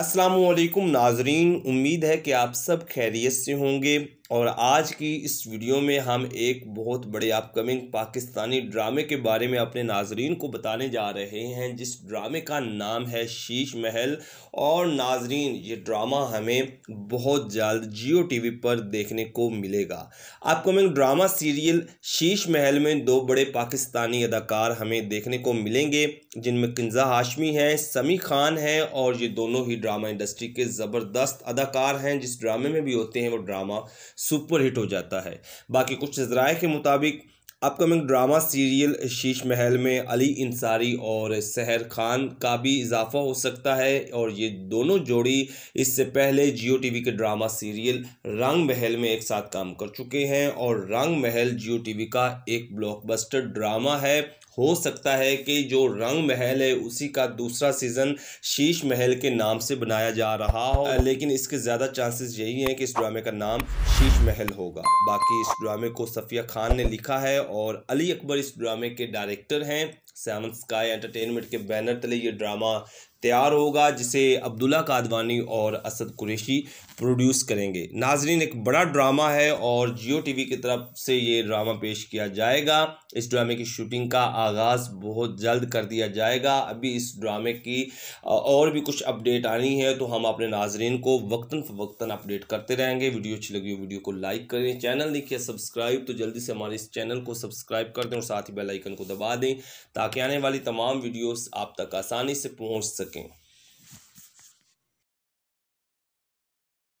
असलकुम नाजरीन उम्मीद है कि आप सब खैरियत से होंगे और आज की इस वीडियो में हम एक बहुत बड़े अपकमिंग पाकिस्तानी ड्रामे के बारे में अपने नाजरीन को बताने जा रहे हैं जिस ड्रामे का नाम है शीश महल और नाजरीन ये ड्रामा हमें बहुत जल्द जियो टीवी पर देखने को मिलेगा अपकमिंग ड्रामा सीरियल शीश महल में दो बड़े पाकिस्तानी अदाकार हमें देखने को मिलेंगे जिनमें किंजा हाशमी हैं समी खान हैं और ये दोनों ही ड्रामा इंडस्ट्री के ज़बरदस्त अदाकार हैं जिस ड्रामे में भी होते हैं वो ड्रामा सुपरहिट हो जाता है बाकी कुछ जराए के मुताबिक अपकमिंग ड्रामा सीरियल शीश महल में अली इंसारी और सहर खान का भी इजाफा हो सकता है और ये दोनों जोड़ी इससे पहले जियो टीवी के ड्रामा सीरियल रंग महल में एक साथ काम कर चुके हैं और रंग महल जियो टीवी का एक ब्लॉकबस्टर ड्रामा है हो सकता है कि जो रंग महल है उसी का दूसरा सीज़न शीश महल के नाम से बनाया जा रहा हो लेकिन इसके ज़्यादा चांसेस यही हैं कि इस ड्रामे का नाम शीश महल होगा बाकी इस ड्रामे को सफ़िया खान ने लिखा है और अली अकबर इस ड्रामे के डायरेक्टर हैं सैमन स्काई एंटरटेनमेंट के बैनर तले ये ड्रामा तैयार होगा जिसे अब्दुल्ला कादवानी और असद कुरेशी प्रोड्यूस करेंगे नाजरीन एक बड़ा ड्रामा है और जियो टीवी की तरफ से ये ड्रामा पेश किया जाएगा इस ड्रामे की शूटिंग का आगाज़ बहुत जल्द कर दिया जाएगा अभी इस ड्रामे की और भी कुछ अपडेट आनी है तो हम अपने नाजरीन को वक्ता फ़वक्ता अपडेट करते रहेंगे वीडियो अच्छी लगी वीडियो को लाइक करें चैनल देखिए सब्सक्राइब तो जल्दी से हमारे इस चैनल को सब्सक्राइब कर दें और साथ ही बेलाइकन को दबा दें ताकि आने वाली तमाम वीडियोज़ आप तक आसानी से पहुँच सकें இருக்கேன்